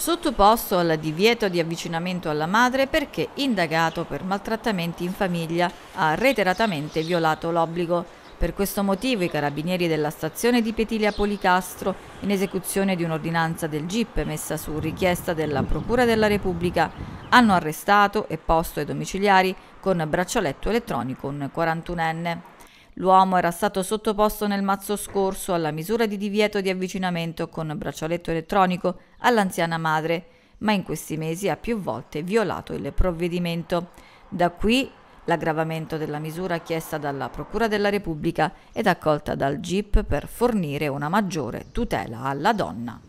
sottoposto al divieto di avvicinamento alla madre perché indagato per maltrattamenti in famiglia, ha reiteratamente violato l'obbligo. Per questo motivo i carabinieri della stazione di Petilia Policastro, in esecuzione di un'ordinanza del GIP messa su richiesta della Procura della Repubblica, hanno arrestato e posto ai domiciliari con braccialetto elettronico un 41enne. L'uomo era stato sottoposto nel mazzo scorso alla misura di divieto di avvicinamento con braccialetto elettronico all'anziana madre, ma in questi mesi ha più volte violato il provvedimento. Da qui l'aggravamento della misura chiesta dalla Procura della Repubblica ed accolta dal GIP per fornire una maggiore tutela alla donna.